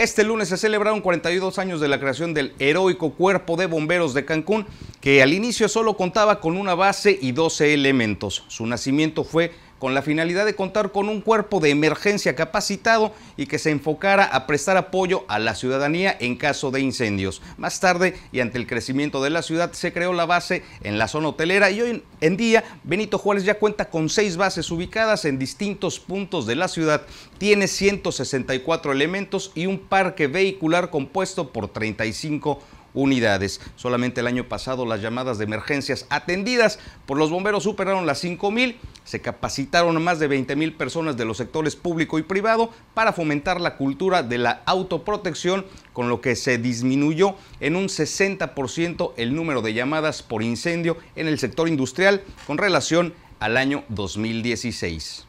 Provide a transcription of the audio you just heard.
Este lunes se celebraron 42 años de la creación del heroico Cuerpo de Bomberos de Cancún, que al inicio solo contaba con una base y 12 elementos. Su nacimiento fue con la finalidad de contar con un cuerpo de emergencia capacitado y que se enfocara a prestar apoyo a la ciudadanía en caso de incendios. Más tarde, y ante el crecimiento de la ciudad, se creó la base en la zona hotelera y hoy en día Benito Juárez ya cuenta con seis bases ubicadas en distintos puntos de la ciudad. Tiene 164 elementos y un parque vehicular compuesto por 35 unidades. Solamente el año pasado las llamadas de emergencias atendidas por los bomberos superaron las 5.000 se capacitaron a más de 20 mil personas de los sectores público y privado para fomentar la cultura de la autoprotección, con lo que se disminuyó en un 60% el número de llamadas por incendio en el sector industrial con relación al año 2016.